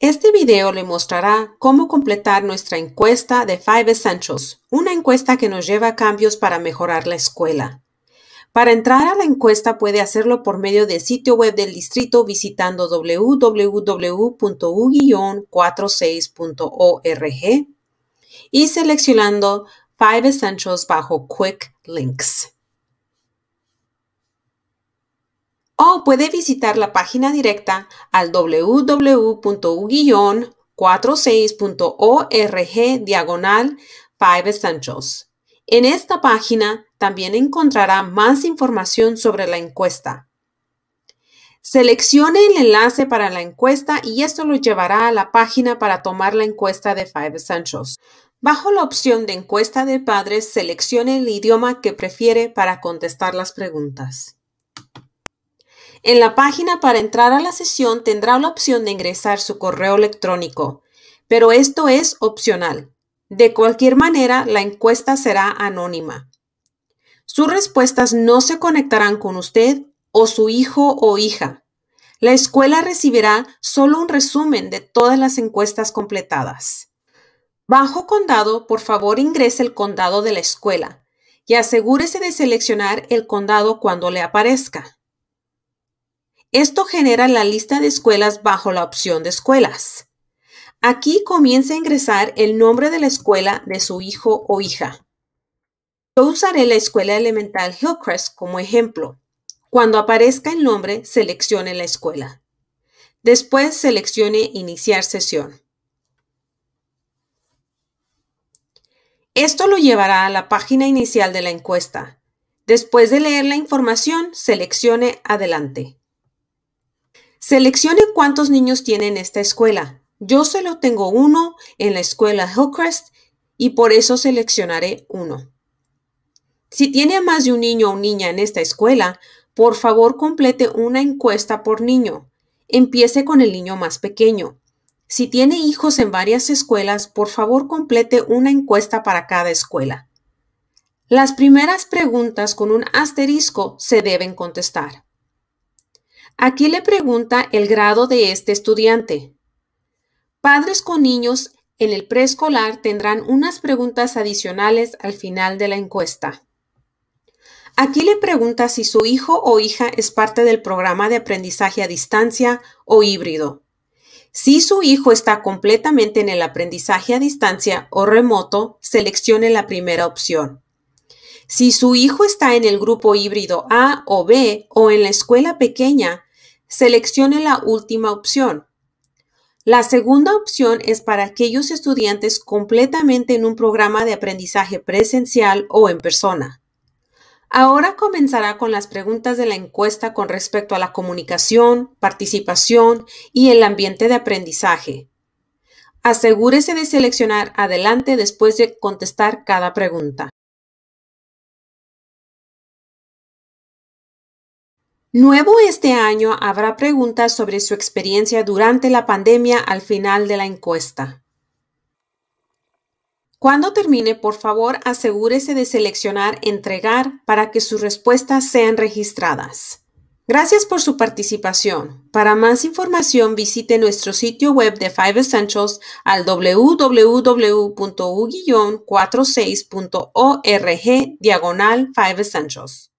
Este video le mostrará cómo completar nuestra encuesta de Five Essentials, una encuesta que nos lleva a cambios para mejorar la escuela. Para entrar a la encuesta puede hacerlo por medio del sitio web del distrito visitando www.u-46.org y seleccionando Five Essentials bajo Quick Links. o puede visitar la página directa al www.u-46.org diagonal 5 Essentials. En esta página también encontrará más información sobre la encuesta. Seleccione el enlace para la encuesta y esto lo llevará a la página para tomar la encuesta de 5 Essentials. Bajo la opción de encuesta de padres, seleccione el idioma que prefiere para contestar las preguntas. En la página para entrar a la sesión tendrá la opción de ingresar su correo electrónico, pero esto es opcional. De cualquier manera, la encuesta será anónima. Sus respuestas no se conectarán con usted o su hijo o hija. La escuela recibirá solo un resumen de todas las encuestas completadas. Bajo condado, por favor ingrese el condado de la escuela y asegúrese de seleccionar el condado cuando le aparezca. Esto genera la lista de escuelas bajo la opción de escuelas. Aquí comienza a ingresar el nombre de la escuela de su hijo o hija. Yo usaré la escuela elemental Hillcrest como ejemplo. Cuando aparezca el nombre, seleccione la escuela. Después seleccione Iniciar sesión. Esto lo llevará a la página inicial de la encuesta. Después de leer la información, seleccione Adelante. Seleccione cuántos niños tiene en esta escuela. Yo solo tengo uno en la escuela Hillcrest y por eso seleccionaré uno. Si tiene más de un niño o niña en esta escuela, por favor complete una encuesta por niño. Empiece con el niño más pequeño. Si tiene hijos en varias escuelas, por favor complete una encuesta para cada escuela. Las primeras preguntas con un asterisco se deben contestar. Aquí le pregunta el grado de este estudiante. Padres con niños en el preescolar tendrán unas preguntas adicionales al final de la encuesta. Aquí le pregunta si su hijo o hija es parte del programa de aprendizaje a distancia o híbrido. Si su hijo está completamente en el aprendizaje a distancia o remoto, seleccione la primera opción. Si su hijo está en el grupo híbrido A o B o en la escuela pequeña, seleccione la última opción. La segunda opción es para aquellos estudiantes completamente en un programa de aprendizaje presencial o en persona. Ahora comenzará con las preguntas de la encuesta con respecto a la comunicación, participación y el ambiente de aprendizaje. Asegúrese de seleccionar adelante después de contestar cada pregunta. Nuevo este año habrá preguntas sobre su experiencia durante la pandemia al final de la encuesta. Cuando termine, por favor, asegúrese de seleccionar Entregar para que sus respuestas sean registradas. Gracias por su participación. Para más información, visite nuestro sitio web de Five Essentials al www.u-46.org diagonal Five Essentials.